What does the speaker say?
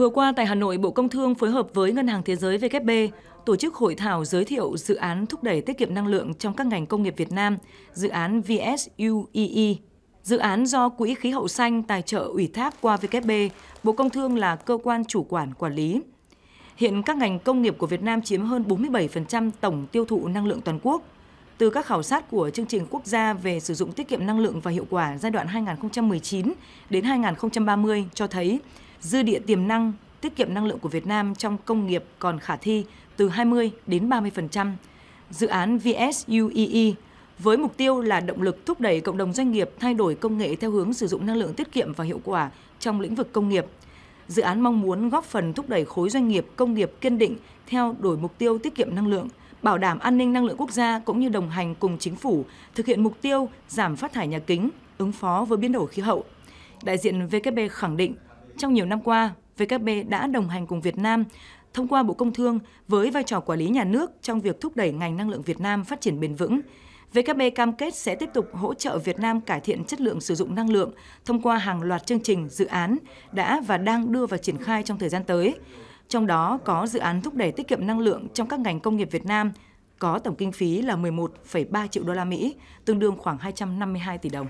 Vừa qua tại Hà Nội, Bộ Công Thương phối hợp với Ngân hàng Thế giới WB tổ chức hội thảo giới thiệu dự án thúc đẩy tiết kiệm năng lượng trong các ngành công nghiệp Việt Nam, dự án VSUEE. E. Dự án do Quỹ Khí hậu Xanh tài trợ ủy thác qua WB, Bộ Công Thương là cơ quan chủ quản quản lý. Hiện các ngành công nghiệp của Việt Nam chiếm hơn 47% tổng tiêu thụ năng lượng toàn quốc. Từ các khảo sát của chương trình quốc gia về sử dụng tiết kiệm năng lượng và hiệu quả giai đoạn 2019 đến 2030 cho thấy dư địa tiềm năng tiết kiệm năng lượng của Việt Nam trong công nghiệp còn khả thi từ 20 đến 30%. Dự án VSUEE e với mục tiêu là động lực thúc đẩy cộng đồng doanh nghiệp thay đổi công nghệ theo hướng sử dụng năng lượng tiết kiệm và hiệu quả trong lĩnh vực công nghiệp. Dự án mong muốn góp phần thúc đẩy khối doanh nghiệp công nghiệp kiên định theo đổi mục tiêu tiết kiệm năng lượng, bảo đảm an ninh năng lượng quốc gia cũng như đồng hành cùng chính phủ thực hiện mục tiêu giảm phát thải nhà kính, ứng phó với biến đổi khí hậu. Đại diện WB khẳng định trong nhiều năm qua, VKB đã đồng hành cùng Việt Nam thông qua Bộ Công Thương với vai trò quản lý nhà nước trong việc thúc đẩy ngành năng lượng Việt Nam phát triển bền vững. VKB cam kết sẽ tiếp tục hỗ trợ Việt Nam cải thiện chất lượng sử dụng năng lượng thông qua hàng loạt chương trình, dự án đã và đang đưa vào triển khai trong thời gian tới. Trong đó có dự án thúc đẩy tiết kiệm năng lượng trong các ngành công nghiệp Việt Nam có tổng kinh phí là 11,3 triệu đô la Mỹ, tương đương khoảng 252 tỷ đồng.